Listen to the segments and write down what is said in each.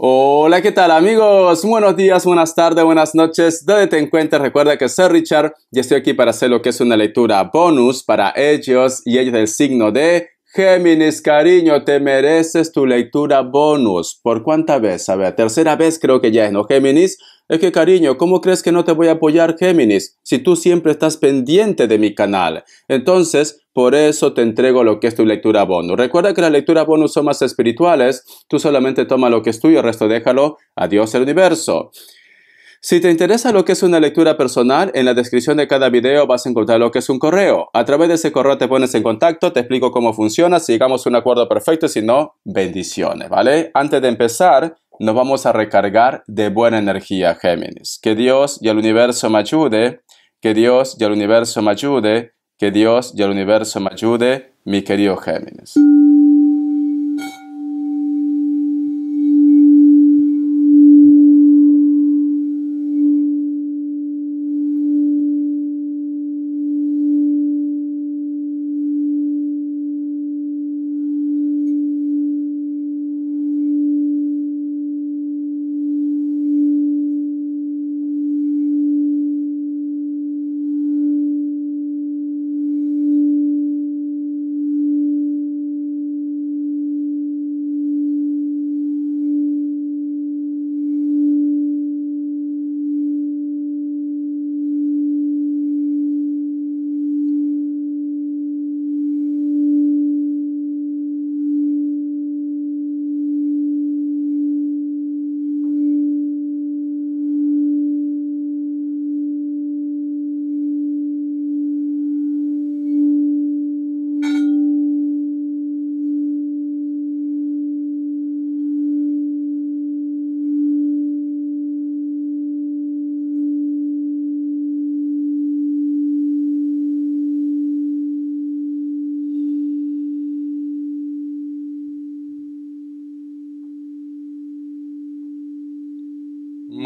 Hola, ¿qué tal amigos? Buenos días, buenas tardes, buenas noches. Donde te encuentres, recuerda que soy Richard y estoy aquí para hacer lo que es una lectura bonus para ellos y ellos del signo de Géminis, cariño, te mereces tu lectura bonus. ¿Por cuánta vez? A ver, tercera vez creo que ya es, ¿no, Géminis? Es que, cariño, ¿cómo crees que no te voy a apoyar, Géminis? Si tú siempre estás pendiente de mi canal. Entonces, por eso te entrego lo que es tu lectura bonus. Recuerda que las lecturas bonus son más espirituales. Tú solamente toma lo que es tuyo, el resto déjalo a Dios el universo. Si te interesa lo que es una lectura personal, en la descripción de cada video vas a encontrar lo que es un correo. A través de ese correo te pones en contacto, te explico cómo funciona, si llegamos a un acuerdo perfecto, si no, bendiciones, ¿vale? Antes de empezar, nos vamos a recargar de buena energía, Géminis. Que Dios y el universo me ayude, que Dios y el universo me ayude, que Dios y el universo me ayude, mi querido Géminis.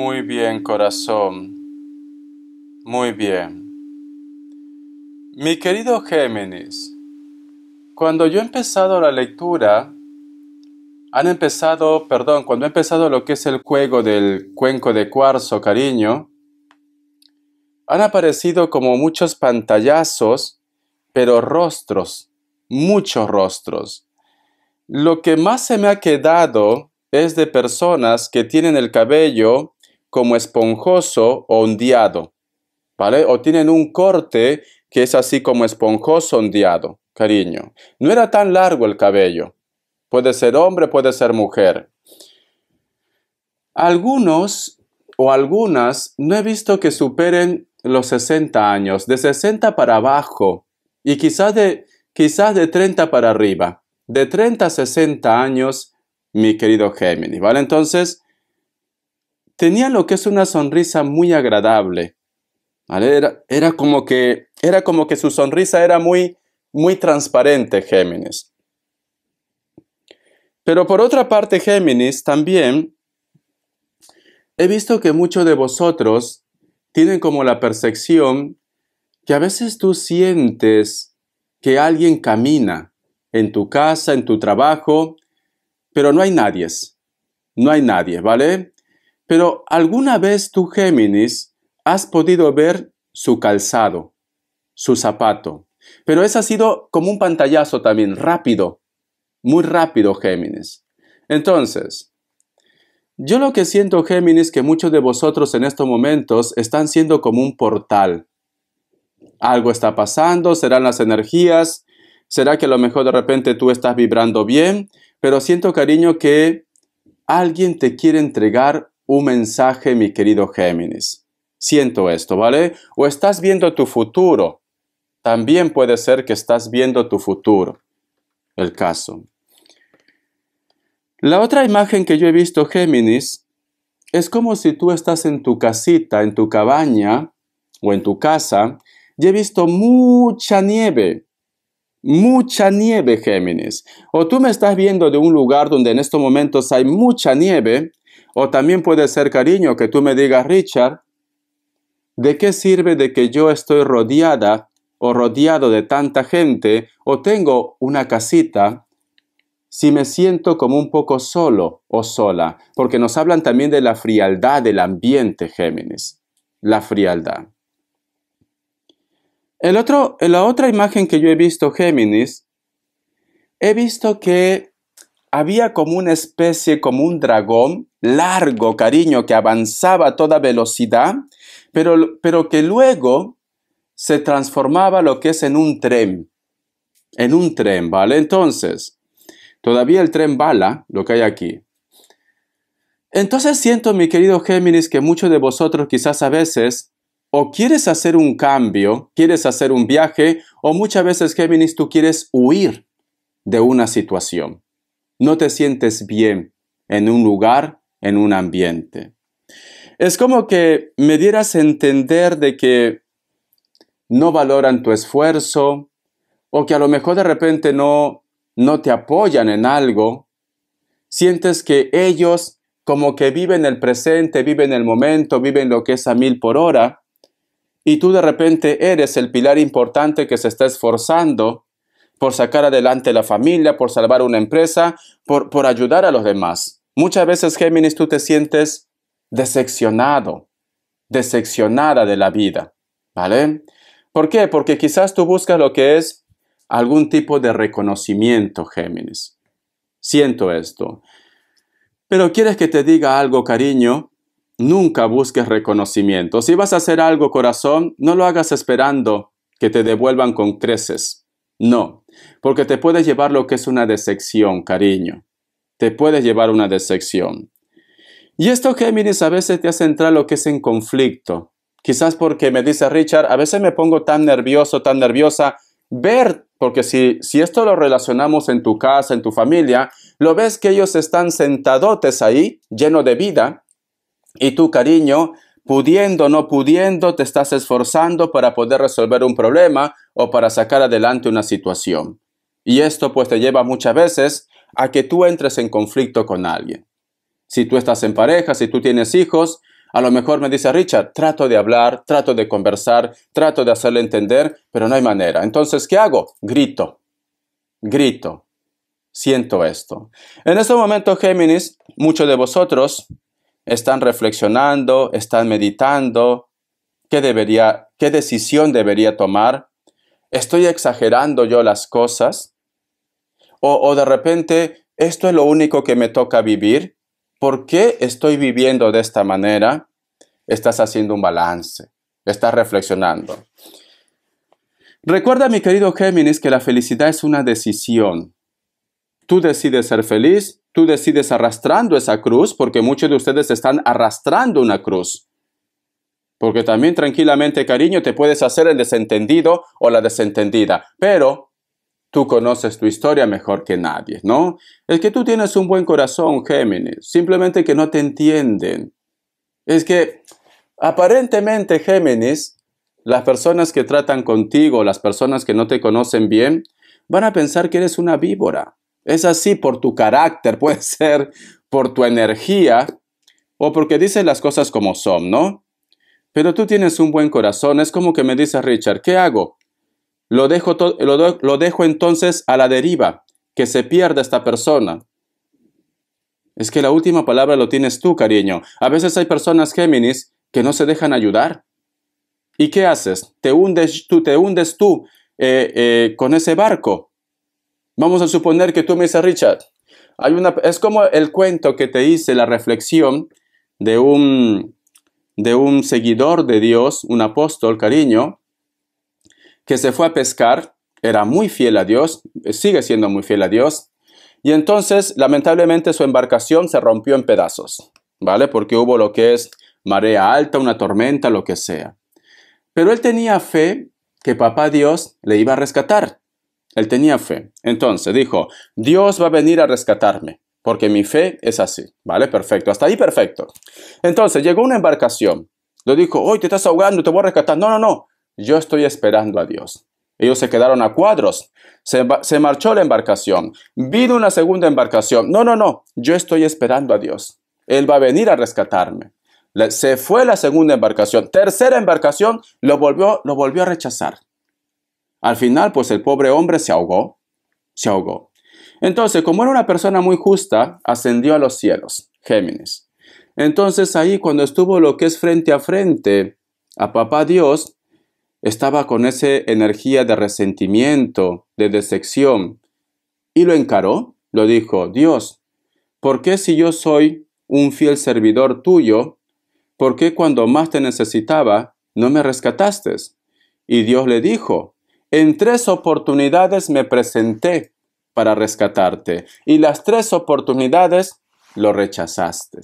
Muy bien, corazón. Muy bien. Mi querido Géminis, cuando yo he empezado la lectura, han empezado, perdón, cuando he empezado lo que es el juego del cuenco de cuarzo, cariño, han aparecido como muchos pantallazos, pero rostros, muchos rostros. Lo que más se me ha quedado es de personas que tienen el cabello como esponjoso o ondeado, ¿vale? O tienen un corte que es así como esponjoso ondeado, cariño. No era tan largo el cabello. Puede ser hombre, puede ser mujer. Algunos o algunas no he visto que superen los 60 años, de 60 para abajo y quizás de, quizás de 30 para arriba. De 30 a 60 años, mi querido Géminis, ¿vale? Entonces, tenía lo que es una sonrisa muy agradable. ¿vale? Era, como que, era como que su sonrisa era muy, muy transparente, Géminis. Pero por otra parte, Géminis, también he visto que muchos de vosotros tienen como la percepción que a veces tú sientes que alguien camina en tu casa, en tu trabajo, pero no hay nadie. No hay nadie, ¿vale? Pero ¿alguna vez tú, Géminis, has podido ver su calzado, su zapato? Pero eso ha sido como un pantallazo también, rápido, muy rápido, Géminis. Entonces, yo lo que siento, Géminis, que muchos de vosotros en estos momentos están siendo como un portal. Algo está pasando, serán las energías, será que a lo mejor de repente tú estás vibrando bien, pero siento, cariño, que alguien te quiere entregar un mensaje, mi querido Géminis. Siento esto, ¿vale? O estás viendo tu futuro. También puede ser que estás viendo tu futuro. El caso. La otra imagen que yo he visto, Géminis, es como si tú estás en tu casita, en tu cabaña o en tu casa, y he visto mucha nieve, mucha nieve, Géminis. O tú me estás viendo de un lugar donde en estos momentos hay mucha nieve, o también puede ser cariño que tú me digas, Richard, ¿de qué sirve de que yo estoy rodeada o rodeado de tanta gente o tengo una casita si me siento como un poco solo o sola? Porque nos hablan también de la frialdad del ambiente, Géminis. La frialdad. El otro, la otra imagen que yo he visto, Géminis, he visto que había como una especie, como un dragón largo cariño que avanzaba a toda velocidad, pero, que luego se transformaba lo que es en un tren. En un tren, ¿vale? Entonces, todavía el tren bala, lo que hay aquí. Entonces siento, mi querido Géminis, que muchos de vosotros quizás a veces o quieres hacer un cambio, quieres hacer un viaje, o muchas veces, Géminis, tú quieres huir de una situación. No te sientes bien en un lugar en un ambiente. Es como que me dieras a entender de que no valoran tu esfuerzo o que a lo mejor de repente no, no te apoyan en algo. Sientes que ellos como que viven el presente, viven el momento, viven lo que es a mil por hora y tú de repente eres el pilar importante que se está esforzando por sacar adelante la familia, por salvar una empresa, por, por ayudar a los demás. Muchas veces, Géminis, tú te sientes decepcionado, decepcionada de la vida, ¿vale? ¿Por qué? Porque quizás tú buscas lo que es algún tipo de reconocimiento, Géminis. Siento esto. Pero quieres que te diga algo, cariño, nunca busques reconocimiento. Si vas a hacer algo, corazón, no lo hagas esperando que te devuelvan con creces. No, porque te puedes llevar lo que es una decepción, cariño te puedes llevar una decepción. Y esto, Géminis, a veces te hace entrar lo que es en conflicto. Quizás porque me dice Richard, a veces me pongo tan nervioso, tan nerviosa, ver, porque si, si esto lo relacionamos en tu casa, en tu familia, lo ves que ellos están sentadotes ahí, lleno de vida, y tu cariño, pudiendo o no pudiendo, te estás esforzando para poder resolver un problema o para sacar adelante una situación. Y esto pues te lleva muchas veces a que tú entres en conflicto con alguien. Si tú estás en pareja, si tú tienes hijos, a lo mejor me dice Richard, trato de hablar, trato de conversar, trato de hacerle entender, pero no hay manera. Entonces, ¿qué hago? Grito, grito, siento esto. En este momento, Géminis, muchos de vosotros están reflexionando, están meditando, ¿qué qué decisión debería tomar? ¿Estoy exagerando yo las cosas? O, de repente, esto es lo único que me toca vivir. ¿Por qué estoy viviendo de esta manera? Estás haciendo un balance, estás reflexionando. Recuerda, mi querido Géminis, que la felicidad es una decisión. Tú decides ser feliz, tú decides arrastrando esa cruz, porque muchos de ustedes están arrastrando una cruz. Porque también tranquilamente, cariño, te puedes hacer el desentendido o la desentendida. Pero Tú conoces tu historia mejor que nadie, ¿no? Es que tú tienes un buen corazón, Géminis, simplemente que no te entienden. Es que aparentemente, Géminis, las personas que tratan contigo, las personas que no te conocen bien, van a pensar que eres una víbora. Es así por tu carácter, puede ser por tu energía o porque dices las cosas como son, ¿no? Pero tú tienes un buen corazón, es como que me dice Richard, ¿qué hago? Lo dejo, lo dejo entonces a la deriva, que se pierda esta persona. Es que la última palabra lo tienes tú, cariño. A veces hay personas Géminis que no se dejan ayudar. ¿Y qué haces? Te hundes tú, te hundes tú eh, eh, con ese barco. Vamos a suponer que tú me dices, Richard, hay una, es como el cuento que te hice, la reflexión de un, de un seguidor de Dios, un apóstol, cariño, que se fue a pescar, era muy fiel a Dios, sigue siendo muy fiel a Dios, y entonces lamentablemente su embarcación se rompió en pedazos, ¿vale? Porque hubo lo que es marea alta, una tormenta, lo que sea. Pero él tenía fe que papá Dios le iba a rescatar. Él tenía fe. Entonces dijo, Dios va a venir a rescatarme, porque mi fe es así. ¿Vale? Perfecto. Hasta ahí perfecto. Entonces llegó una embarcación. Le dijo, hoy te estás ahogando, te voy a rescatar. No, no, no yo estoy esperando a Dios. Ellos se quedaron a cuadros. Se, marchó la embarcación. Vino una segunda embarcación. No, no, no. Yo estoy esperando a Dios. Él va a venir a rescatarme. se fue la segunda embarcación. Tercera embarcación lo volvió, lo volvió a rechazar. Al final, pues el pobre hombre se ahogó. Se ahogó. Entonces, como era una persona muy justa, ascendió a los cielos. Géminis. Entonces ahí cuando estuvo lo que es frente a frente a papá Dios, estaba con esa energía de resentimiento, de decepción, y lo encaró, lo dijo, Dios, ¿por qué si yo soy un fiel servidor tuyo, por qué cuando más te necesitaba no me rescataste? Y Dios le dijo, en tres oportunidades me presenté para rescatarte, y las tres oportunidades lo rechazaste.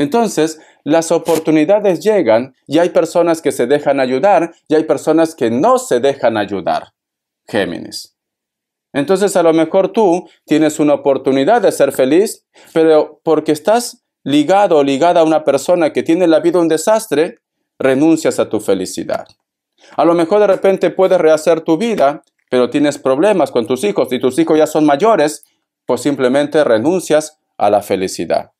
Entonces, las oportunidades llegan y hay personas que se dejan ayudar y hay personas que no se dejan ayudar. Géminis. Entonces, a lo mejor tú tienes una oportunidad de ser feliz, pero porque estás ligado o ligada a una persona que tiene la vida un desastre, renuncias a tu felicidad. A lo mejor de repente puedes rehacer tu vida, pero tienes problemas con tus hijos y tus hijos ya son mayores, pues simplemente renuncias a la felicidad.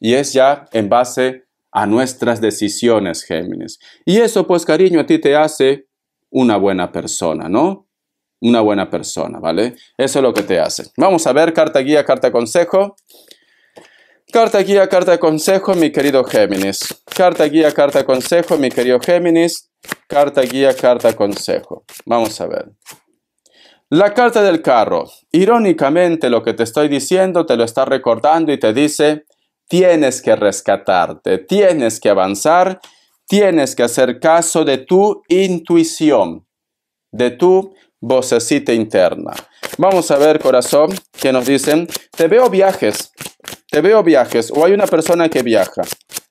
Y es ya en base a nuestras decisiones, Géminis. Y eso, pues, cariño, a ti te hace una buena persona, ¿no? Una buena persona, ¿vale? Eso es lo que te hace. Vamos a ver, carta guía, carta consejo. Carta guía, carta consejo, mi querido Géminis. Carta guía, carta consejo, mi querido Géminis. Carta guía, carta consejo. Vamos a ver. La carta del carro. Irónicamente lo que te estoy diciendo te lo está recordando y te dice, tienes que rescatarte, tienes que avanzar, tienes que hacer caso de tu intuición, de tu vocecita interna. Vamos a ver, corazón, que nos dicen, te veo viajes, te veo viajes, o hay una persona que viaja,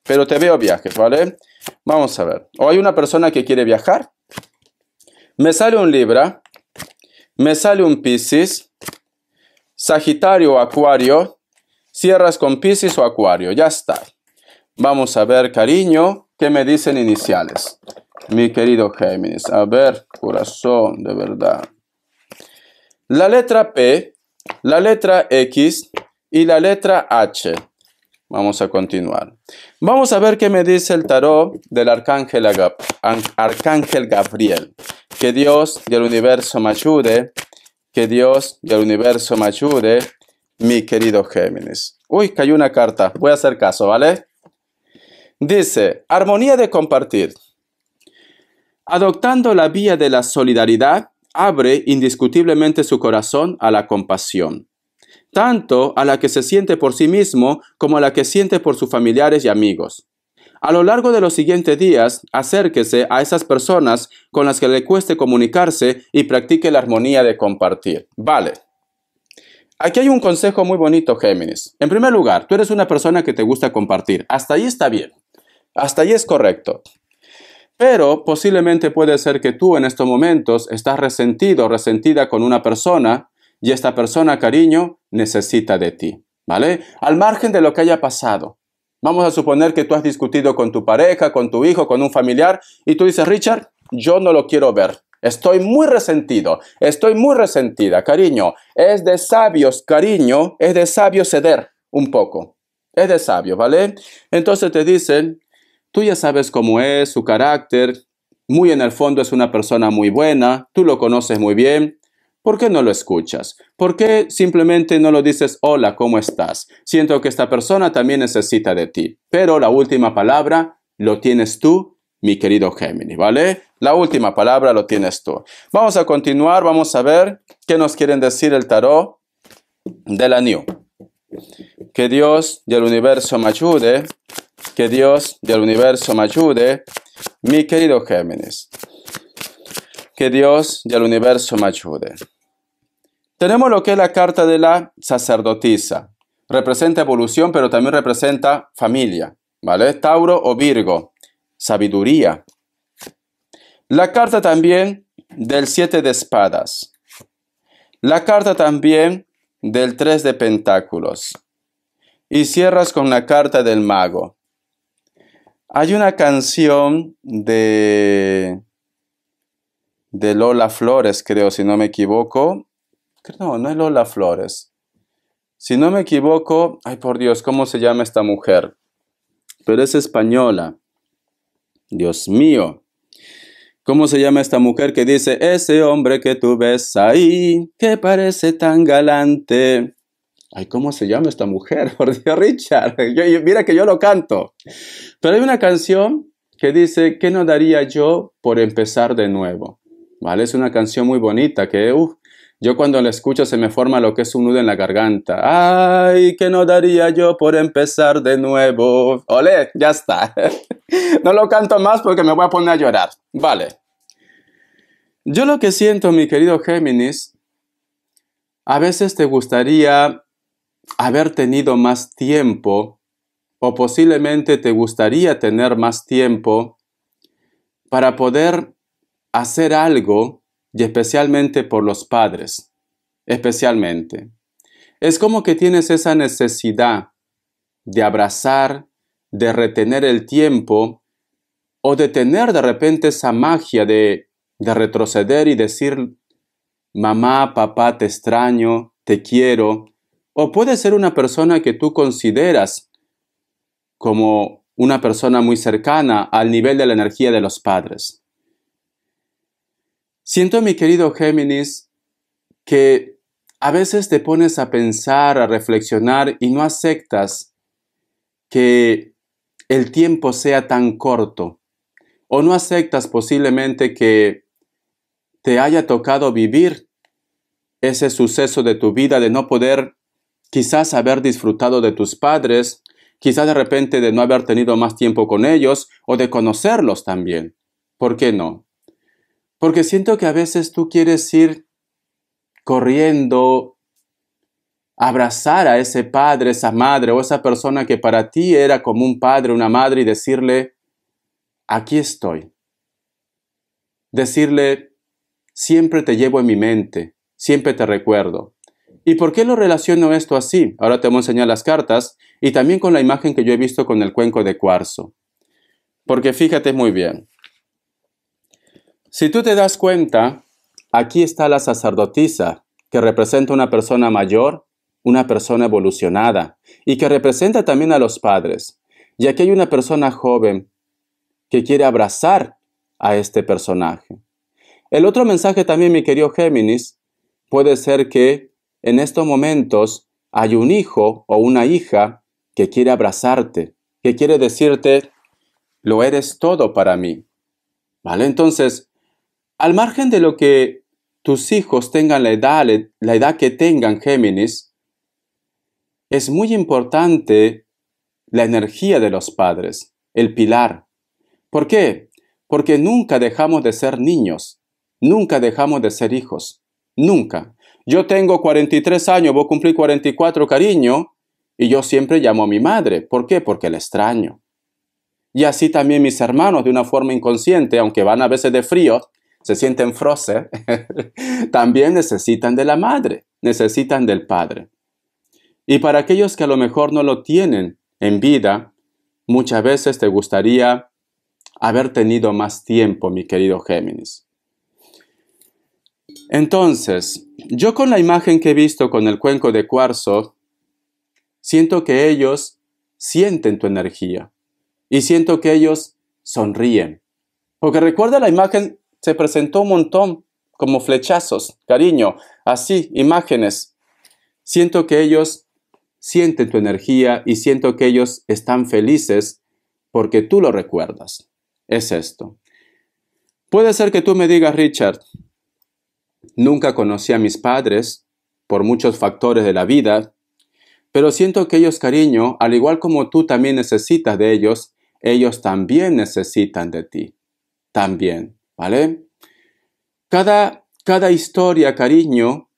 pero te veo viajes, ¿vale? Vamos a ver, o hay una persona que quiere viajar. Me sale un Libra, me sale un Pisces, Sagitario o Acuario, Cierras con Pisces o Acuario, ya está. Vamos a ver, cariño, qué me dicen iniciales. Mi querido Géminis, a ver, corazón, de verdad. La letra P, la letra X y la letra H. Vamos a continuar. Vamos a ver qué me dice el tarot del arcángel, arcángel Gabriel. Que Dios del universo me ayude. Que Dios del universo me ayude mi querido Géminis. Uy, cayó una carta. Voy a hacer caso, ¿vale? Dice, armonía de compartir. Adoptando la vía de la solidaridad, abre indiscutiblemente su corazón a la compasión, tanto a la que se siente por sí mismo como a la que siente por sus familiares y amigos. A lo largo de los siguientes días, acérquese a esas personas con las que le cueste comunicarse y practique la armonía de compartir. Vale. Aquí hay un consejo muy bonito, Géminis. En primer lugar, tú eres una persona que te gusta compartir. Hasta ahí está bien. Hasta ahí es correcto. Pero posiblemente puede ser que tú en estos momentos estás resentido o resentida con una persona y esta persona, cariño, necesita de ti. ¿Vale? Al margen de lo que haya pasado. Vamos a suponer que tú has discutido con tu pareja, con tu hijo, con un familiar y tú dices, Richard, yo no lo quiero ver. Estoy muy resentido, estoy muy resentida, cariño. Es de sabios, cariño, es de sabios ceder un poco. Es de sabios, ¿vale? Entonces te dicen, tú ya sabes cómo es, su carácter, muy en el fondo es una persona muy buena, tú lo conoces muy bien. ¿Por qué no lo escuchas? ¿Por qué simplemente no lo dices, hola, ¿cómo estás? Siento que esta persona también necesita de ti. Pero la última palabra lo tienes tú mi querido Géminis, ¿vale? La última palabra lo tienes tú. Vamos a continuar, vamos a ver qué nos quieren decir el tarot de la New. Que Dios del universo me ayude, que Dios del universo me ayude, mi querido Géminis. Que Dios del universo me ayude. Tenemos lo que es la carta de la sacerdotisa. Representa evolución, pero también representa familia, ¿vale? Tauro o Virgo sabiduría. La carta también del siete de espadas. La carta también del tres de pentáculos. Y cierras con la carta del mago. Hay una canción de de Lola Flores, creo, si no me equivoco. No, no es Lola Flores. Si no me equivoco, ay por Dios, ¿cómo se llama esta mujer? Pero es española. Dios mío. ¿Cómo se llama esta mujer que dice, ese hombre que tú ves ahí, que parece tan galante? Ay, ¿cómo se llama esta mujer? Por Dios, Richard. mira que yo lo canto. Pero hay una canción que dice, ¿qué no daría yo por empezar de nuevo? ¿Vale? Es una canción muy bonita que, uff, yo cuando la escucho se me forma lo que es un nudo en la garganta. ¡Ay, que no daría yo por empezar de nuevo! ¡Ole! Ya está. no lo canto más porque me voy a poner a llorar. Vale. Yo lo que siento, mi querido Géminis, a veces te gustaría haber tenido más tiempo o posiblemente te gustaría tener más tiempo para poder hacer algo y especialmente por los padres, especialmente. Es como que tienes esa necesidad de abrazar, de retener el tiempo o de tener de repente esa magia de, de retroceder y decir, mamá, papá, te extraño, te quiero. O puede ser una persona que tú consideras como una persona muy cercana al nivel de la energía de los padres. Siento, mi querido Géminis, que a veces te pones a pensar, a reflexionar y no aceptas que el tiempo sea tan corto o no aceptas posiblemente que te haya tocado vivir ese suceso de tu vida de no poder quizás haber disfrutado de tus padres, quizás de repente de no haber tenido más tiempo con ellos o de conocerlos también. ¿Por qué no? Porque siento que a veces tú quieres ir corriendo, abrazar a ese padre, esa madre o esa persona que para ti era como un padre, una madre y decirle, aquí estoy. Decirle, siempre te llevo en mi mente, siempre te recuerdo. ¿Y por qué lo relaciono esto así? Ahora te voy a enseñar las cartas y también con la imagen que yo he visto con el cuenco de cuarzo. Porque fíjate muy bien, si tú te das cuenta, aquí está la sacerdotisa, que representa una persona mayor, una persona evolucionada, y que representa también a los padres. Y aquí hay una persona joven que quiere abrazar a este personaje. El otro mensaje también, mi querido Géminis, puede ser que en estos momentos hay un hijo o una hija que quiere abrazarte, que quiere decirte, lo eres todo para mí. ¿Vale? Entonces, al margen de lo que tus hijos tengan la edad, la edad que tengan Géminis, es muy importante la energía de los padres, el pilar. ¿Por qué? Porque nunca dejamos de ser niños, nunca dejamos de ser hijos, nunca. Yo tengo 43 años, voy a cumplir 44, cariño, y yo siempre llamo a mi madre. ¿Por qué? Porque la extraño. Y así también mis hermanos, de una forma inconsciente, aunque van a veces de frío, se sienten frose, también necesitan de la madre, necesitan del padre. Y para aquellos que a lo mejor no lo tienen en vida, muchas veces te gustaría haber tenido más tiempo, mi querido Géminis. Entonces, yo con la imagen que he visto con el cuenco de cuarzo, siento que ellos sienten tu energía y siento que ellos sonríen. Porque recuerda la imagen se presentó un montón, como flechazos, cariño, así, imágenes. Siento que ellos sienten tu energía y siento que ellos están felices porque tú lo recuerdas. Es esto. Puede ser que tú me digas, Richard, nunca conocí a mis padres por muchos factores de la vida, pero siento que ellos, cariño, al igual como tú también necesitas de ellos, ellos también necesitan de ti. También. ¿Vale? Cada, cada historia, cariño,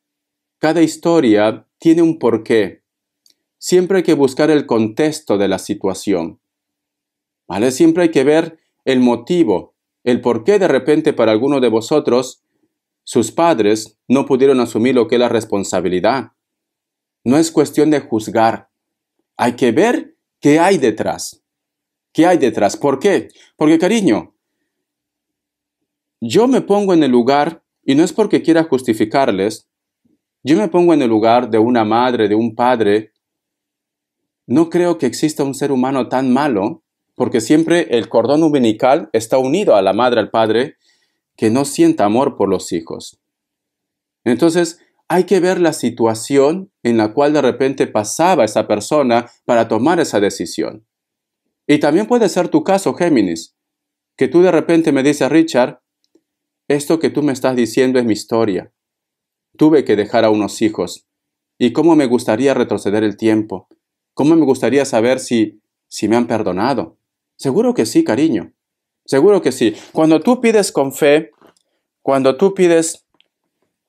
cada historia tiene un porqué. Siempre hay que buscar el contexto de la situación. ¿Vale? Siempre hay que ver el motivo, el por qué de repente para alguno de vosotros sus padres no pudieron asumir lo que es la responsabilidad. No es cuestión de juzgar. Hay que ver qué hay detrás. ¿Qué hay detrás? ¿Por qué? Porque, cariño, yo me pongo en el lugar, y no es porque quiera justificarles, yo me pongo en el lugar de una madre, de un padre. No creo que exista un ser humano tan malo, porque siempre el cordón umbilical está unido a la madre, al padre, que no sienta amor por los hijos. Entonces, hay que ver la situación en la cual de repente pasaba esa persona para tomar esa decisión. Y también puede ser tu caso, Géminis, que tú de repente me dices, Richard, esto que tú me estás diciendo es mi historia. Tuve que dejar a unos hijos. ¿Y cómo me gustaría retroceder el tiempo? ¿Cómo me gustaría saber si, si me han perdonado? Seguro que sí, cariño. Seguro que sí. Cuando tú pides con fe, cuando tú pides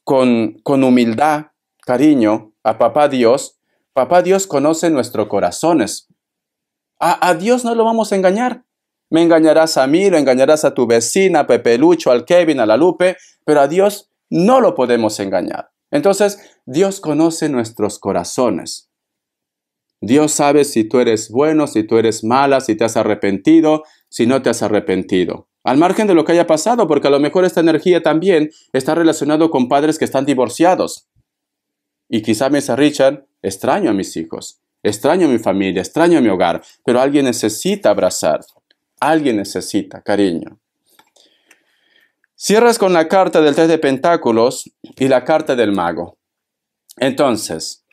con, con humildad, cariño, a Papá Dios, Papá Dios conoce nuestros corazones. a Dios no lo vamos a engañar. Me engañarás a mí, lo engañarás a tu vecina, a Pepe Lucho, al Kevin, a la Lupe, pero a Dios no lo podemos engañar. Entonces, Dios conoce nuestros corazones. Dios sabe si tú eres bueno, si tú eres mala, si te has arrepentido, si no te has arrepentido. Al margen de lo que haya pasado, porque a lo mejor esta energía también está relacionado con padres que están divorciados. Y quizá me dice Richard, extraño a mis hijos, extraño a mi familia, extraño a mi hogar, pero alguien necesita abrazar, Alguien necesita cariño. Cierras con la carta del tres de pentáculos y la carta del mago. Entonces,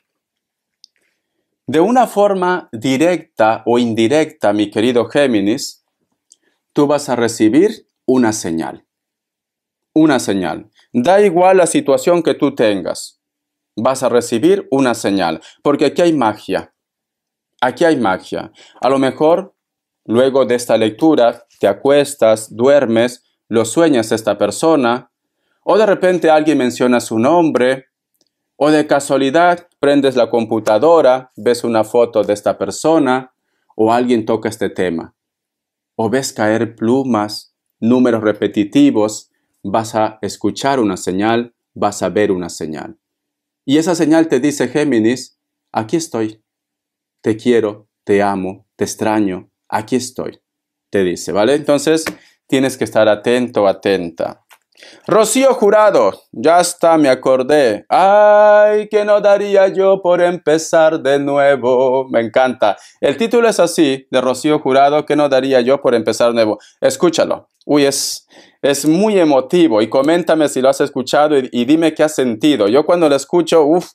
de una forma directa o indirecta, mi querido Géminis, tú vas a recibir una señal. Una señal. Da igual la situación que tú tengas. Vas a recibir una señal. Porque aquí hay magia. Aquí hay magia. A lo mejor Luego de esta lectura, te acuestas, duermes, lo sueñas esta persona, o de repente alguien menciona su nombre, o de casualidad prendes la computadora, ves una foto de esta persona, o alguien toca este tema, o ves caer plumas, números repetitivos, vas a escuchar una señal, vas a ver una señal. Y esa señal te dice, Géminis, aquí estoy, te quiero, te amo, te extraño, aquí estoy, te dice, ¿vale? Entonces tienes que estar atento, atenta. Rocío Jurado, ya está, me acordé. Ay, que no daría yo por empezar de nuevo. Me encanta. El título es así, de Rocío Jurado, que no daría yo por empezar de nuevo. Escúchalo. Uy, es, es muy emotivo y coméntame si lo has escuchado y, y dime qué has sentido. Yo cuando lo escucho, uff,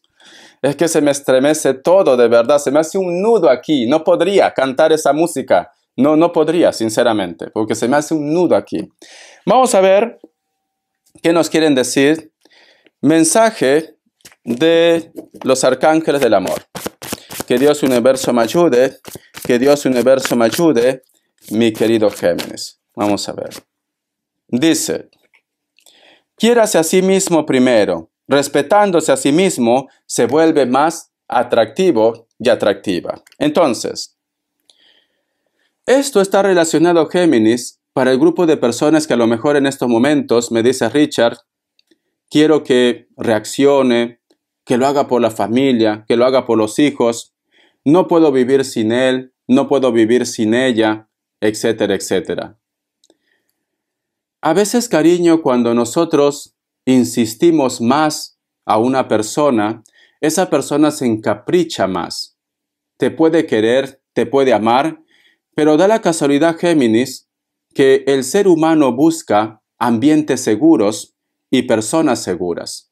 es que se me estremece todo, de verdad, se me hace un nudo aquí, no podría cantar esa música. No, no podría, sinceramente, porque se me hace un nudo aquí. Vamos a ver qué nos quieren decir. Mensaje de los arcángeles del amor. Que Dios universo me ayude, que Dios universo me ayude, mi querido Géminis. Vamos a ver. Dice, quiérase a sí mismo primero respetándose a sí mismo, se vuelve más atractivo y atractiva. Entonces, esto está relacionado, Géminis, para el grupo de personas que a lo mejor en estos momentos, me dice Richard, quiero que reaccione, que lo haga por la familia, que lo haga por los hijos, no puedo vivir sin él, no puedo vivir sin ella, etcétera, etcétera. A veces, cariño, cuando nosotros insistimos más a una persona, esa persona se encapricha más. Te puede querer, te puede amar, pero da la casualidad, Géminis, que el ser humano busca ambientes seguros y personas seguras.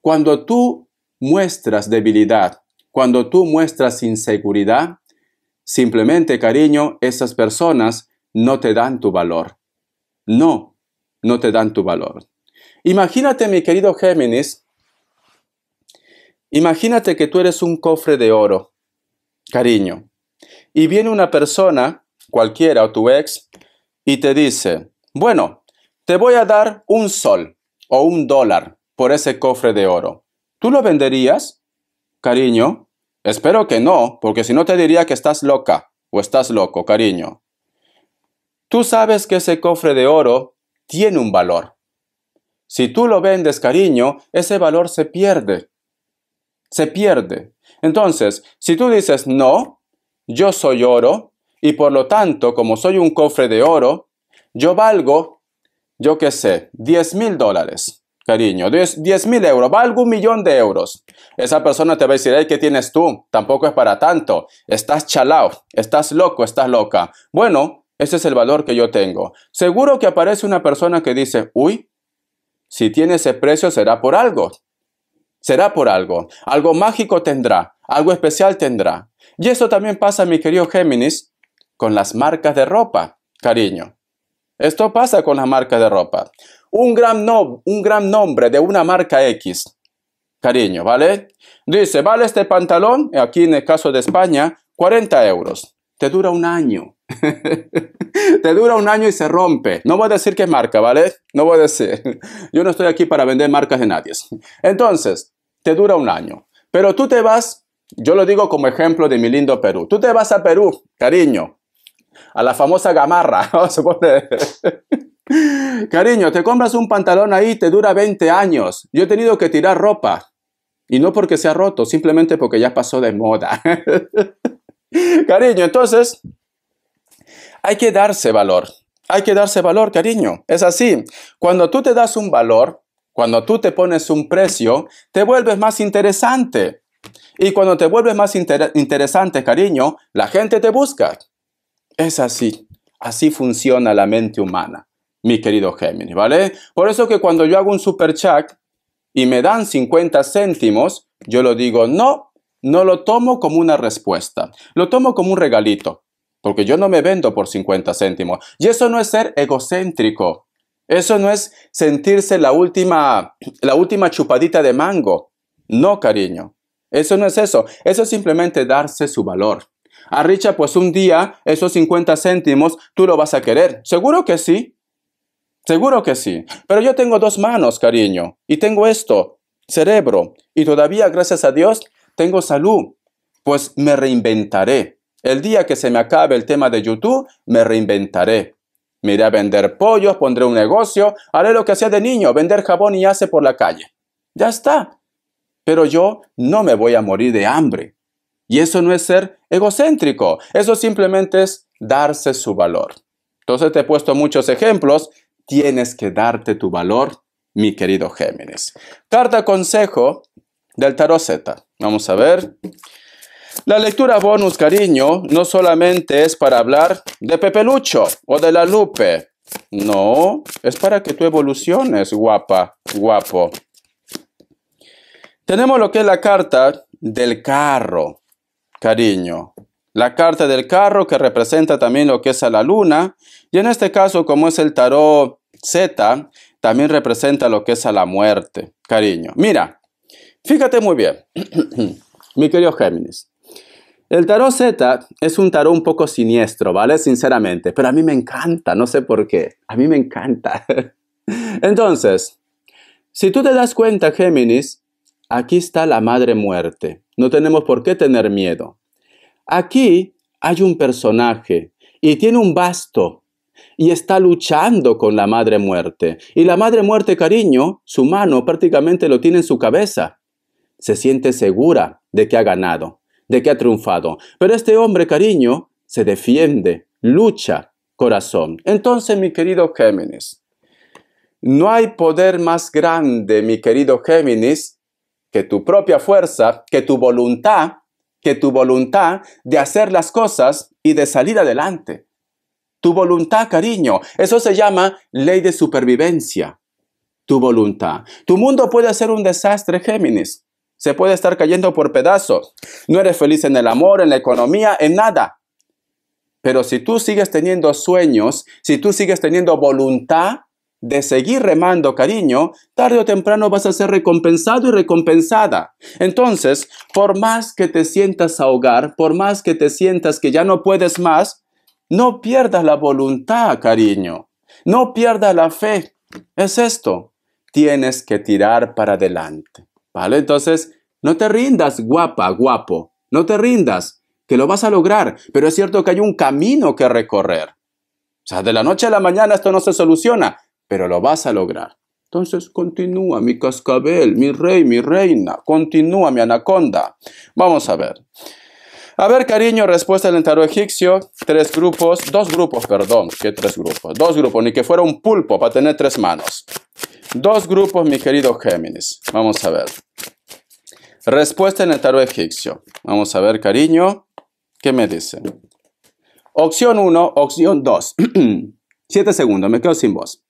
Cuando tú muestras debilidad, cuando tú muestras inseguridad, simplemente, cariño, esas personas no te dan tu valor. No, no te dan tu valor. Imagínate, mi querido Géminis, imagínate que tú eres un cofre de oro, cariño, y viene una persona, cualquiera o tu ex, y te dice, bueno, te voy a dar un sol o un dólar por ese cofre de oro. ¿Tú lo venderías, cariño? Espero que no, porque si no te diría que estás loca o estás loco, cariño. Tú sabes que ese cofre de oro tiene un valor si tú lo vendes cariño, ese valor se pierde. Se pierde. Entonces, si tú dices, no, yo soy oro, y por lo tanto, como soy un cofre de oro, yo valgo, yo qué sé, 10 mil dólares, cariño, 10 mil euros, valgo un millón de euros. Esa persona te va a decir, ¿qué tienes tú? Tampoco es para tanto. Estás chalao, estás loco, estás loca. Bueno, ese es el valor que yo tengo. Seguro que aparece una persona que dice, uy, si tiene ese precio será por algo. Será por algo. Algo mágico tendrá. Algo especial tendrá. Y esto también pasa, mi querido Géminis, con las marcas de ropa, cariño. Esto pasa con las marcas de ropa. Un gran, no, un gran nombre de una marca X, cariño, ¿vale? Dice, vale este pantalón, aquí en el caso de España, 40 euros. Te dura un año. Te dura un año y se rompe. No voy a decir que es marca, ¿vale? No voy a decir. Yo no estoy aquí para vender marcas de nadie. Entonces, te dura un año. Pero tú te vas, yo lo digo como ejemplo de mi lindo Perú. Tú te vas a Perú, cariño, a la famosa gamarra, Cariño, te compras un pantalón ahí, te dura 20 años. Yo he tenido que tirar ropa. Y no porque se ha roto, simplemente porque ya pasó de moda. Cariño, entonces, hay que darse valor. Hay que darse valor, cariño. Es así. Cuando tú te das un valor, cuando tú te pones un precio, te vuelves más interesante. Y cuando te vuelves más interesante, cariño, la gente te busca. Es así. Así funciona la mente humana, mi querido Géminis, ¿vale? Por eso que cuando yo hago un super chat y me dan 50 céntimos, yo lo digo, no, no lo tomo como una respuesta, lo tomo como un regalito. Porque yo no me vendo por 50 céntimos. Y eso no es ser egocéntrico. Eso no es sentirse la última, la última chupadita de mango. No, cariño. Eso no es eso. Eso es simplemente darse su valor. A Richa, pues un día, esos 50 céntimos, tú lo vas a querer. Seguro que sí. Seguro que sí. Pero yo tengo dos manos, cariño. Y tengo esto, cerebro. Y todavía, gracias a Dios, tengo salud. Pues me reinventaré. El día que se me acabe el tema de YouTube, me reinventaré. Me iré a vender pollos, pondré un negocio, haré lo que hacía de niño, vender jabón y hace por la calle. Ya está. Pero yo no me voy a morir de hambre. Y eso no es ser egocéntrico, eso simplemente es darse su valor. Entonces te he puesto muchos ejemplos, tienes que darte tu valor, mi querido Géminis. Carta consejo del tarot Vamos a ver. La lectura bonus, cariño, no solamente es para hablar de Pepe Lucho o de la Lupe. No, es para que tú evoluciones, guapa, guapo. Tenemos lo que es la carta del carro, cariño. La carta del carro que representa también lo que es a la luna. Y en este caso, como es el tarot Z, también representa lo que es a la muerte, cariño. Mira, fíjate muy bien, mi querido Géminis. El tarot Z es un tarot un poco siniestro, ¿vale? Sinceramente, pero a mí me encanta, no sé por qué, a mí me encanta. Entonces, si tú te das cuenta, Géminis, aquí está la madre muerte, no tenemos por qué tener miedo. Aquí hay un personaje y tiene un basto y está luchando con la madre muerte. Y la madre muerte, cariño, su mano prácticamente lo tiene en su cabeza. Se siente segura de que ha ganado de que ha triunfado. Pero este hombre, cariño, se defiende, lucha, corazón. Entonces, mi querido Géminis, no hay poder más grande, mi querido Géminis, que tu propia fuerza, que tu voluntad, que tu voluntad de hacer las cosas y de salir adelante. Tu voluntad, cariño. Eso se llama ley de supervivencia. Tu voluntad. Tu mundo puede ser un desastre, Géminis. Se puede estar cayendo por pedazos. No eres feliz en el amor, en la economía, en nada. Pero si tú sigues teniendo sueños, si tú sigues teniendo voluntad de seguir remando, cariño, tarde o temprano vas a ser recompensado y recompensada. Entonces, por más que te sientas ahogar, por más que te sientas que ya no puedes más, no pierdas la voluntad, cariño. No pierdas la fe. Es esto. Tienes que tirar para adelante. ¿Vale? Entonces, no te rindas, guapa, guapo. No te rindas, que lo vas a lograr. Pero es cierto que hay un camino que recorrer. O sea, de la noche a la mañana esto no se soluciona, pero lo vas a lograr. Entonces continúa, mi cascabel, mi rey, mi reina. Continúa, mi anaconda. Vamos a ver. A ver, cariño, respuesta del entero egipcio. Tres grupos, dos grupos, perdón, que tres grupos. Dos grupos, ni que fuera un pulpo para tener tres manos. Dos grupos, mi queridos Géminis. Vamos a ver. Respuesta en el tarot egipcio. Vamos a ver, cariño. ¿Qué me dicen? Opción 1, opción 2. Siete segundos, me quedo sin voz.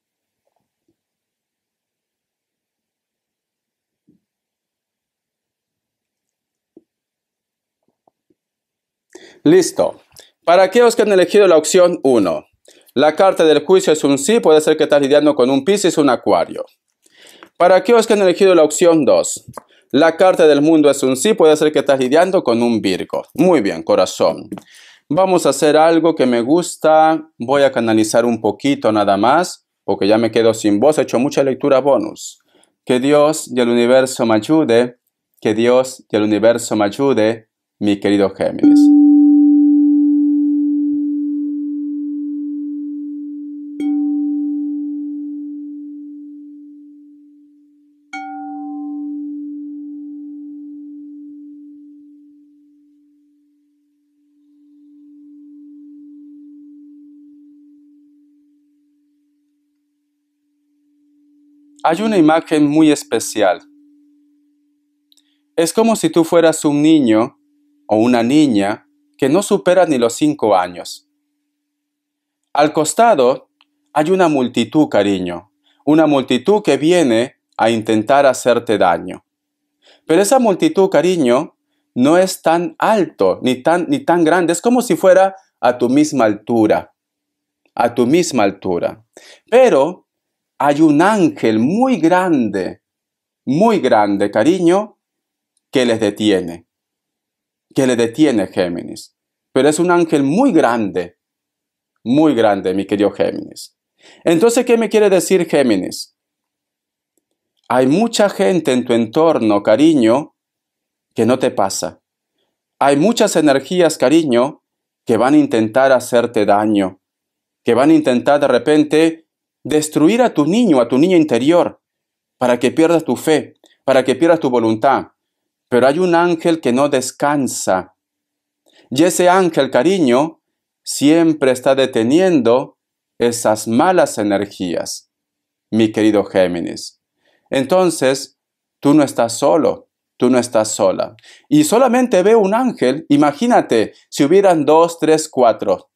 Listo. ¿Para aquellos que han elegido la opción 1? La carta del juicio es un sí, puede ser que estás lidiando con un es un Acuario. Para aquellos que han elegido la opción 2, la carta del mundo es un sí, puede ser que estás lidiando con un Virgo. Muy bien, corazón. Vamos a hacer algo que me gusta. Voy a canalizar un poquito nada más, porque ya me quedo sin voz. He hecho mucha lectura bonus. Que Dios y el universo me ayude. Que Dios y el universo me ayude, mi querido Géminis. Hay una imagen muy especial. Es como si tú fueras un niño o una niña que no supera ni los cinco años. Al costado hay una multitud, cariño, una multitud que viene a intentar hacerte daño. Pero esa multitud, cariño, no es tan alto ni tan, ni tan grande, es como si fuera a tu misma altura, a tu misma altura. Pero hay un ángel muy grande, muy grande, cariño, que les detiene. Que le detiene Géminis. Pero es un ángel muy grande, muy grande, mi querido Géminis. Entonces, ¿qué me quiere decir Géminis? Hay mucha gente en tu entorno, cariño, que no te pasa. Hay muchas energías, cariño, que van a intentar hacerte daño, que van a intentar de repente destruir a tu niño, a tu niño interior, para que pierdas tu fe, para que pierda tu voluntad. Pero hay un ángel que no descansa. Y ese ángel, cariño, siempre está deteniendo esas malas energías, mi querido Géminis. Entonces, tú no estás solo, tú no estás sola. Y solamente ve un ángel, imagínate si hubieran dos, tres, cuatro.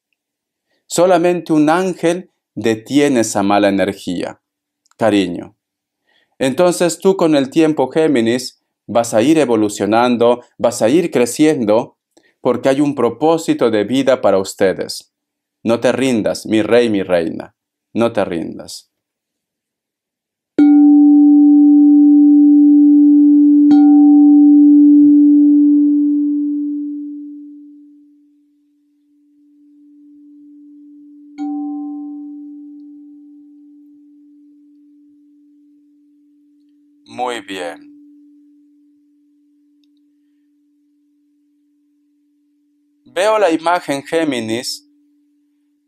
Solamente un ángel detiene esa mala energía, cariño. Entonces tú con el tiempo, Géminis, vas a ir evolucionando, vas a ir creciendo, porque hay un propósito de vida para ustedes. No te rindas, mi rey, mi reina, no te rindas. imagen, Géminis,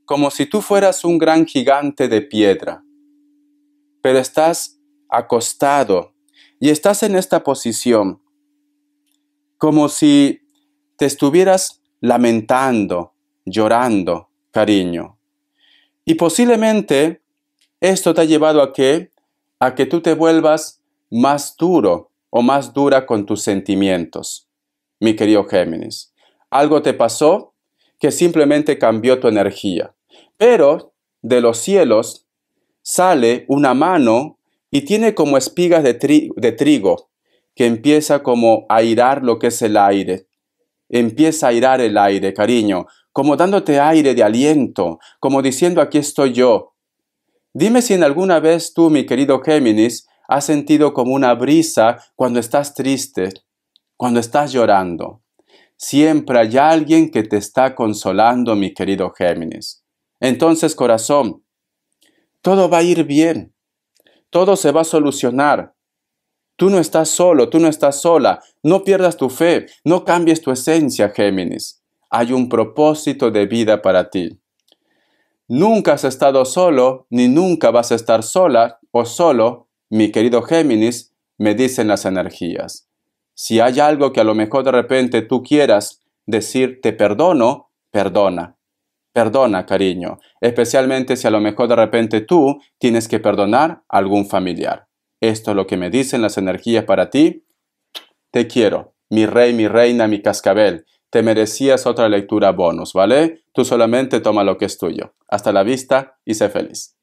como si tú fueras un gran gigante de piedra, pero estás acostado y estás en esta posición, como si te estuvieras lamentando, llorando, cariño. Y posiblemente esto te ha llevado a que a que tú te vuelvas más duro o más dura con tus sentimientos, mi querido Géminis. Algo te pasó que simplemente cambió tu energía. Pero de los cielos sale una mano y tiene como espigas de, trigo que empieza como a irar lo que es el aire. Empieza a irar el aire, cariño, como dándote aire de aliento, como diciendo aquí estoy yo. Dime si en alguna vez tú, mi querido Géminis, has sentido como una brisa cuando estás triste, cuando estás llorando. Siempre hay alguien que te está consolando, mi querido Géminis. Entonces, corazón, todo va a ir bien, todo se va a solucionar. Tú no estás solo, tú no estás sola, no pierdas tu fe, no cambies tu esencia, Géminis. Hay un propósito de vida para ti. Nunca has estado solo, ni nunca vas a estar sola o solo, mi querido Géminis, me dicen las energías. Si hay algo que a lo mejor de repente tú quieras decir te perdono, perdona. Perdona, cariño, especialmente si a lo mejor de repente tú tienes que perdonar a algún familiar. Esto es lo que me dicen las energías para ti. Te quiero, mi rey, mi reina, mi cascabel. Te merecías otra lectura bonus, ¿vale? Tú solamente toma lo que es tuyo. Hasta la vista y sé feliz.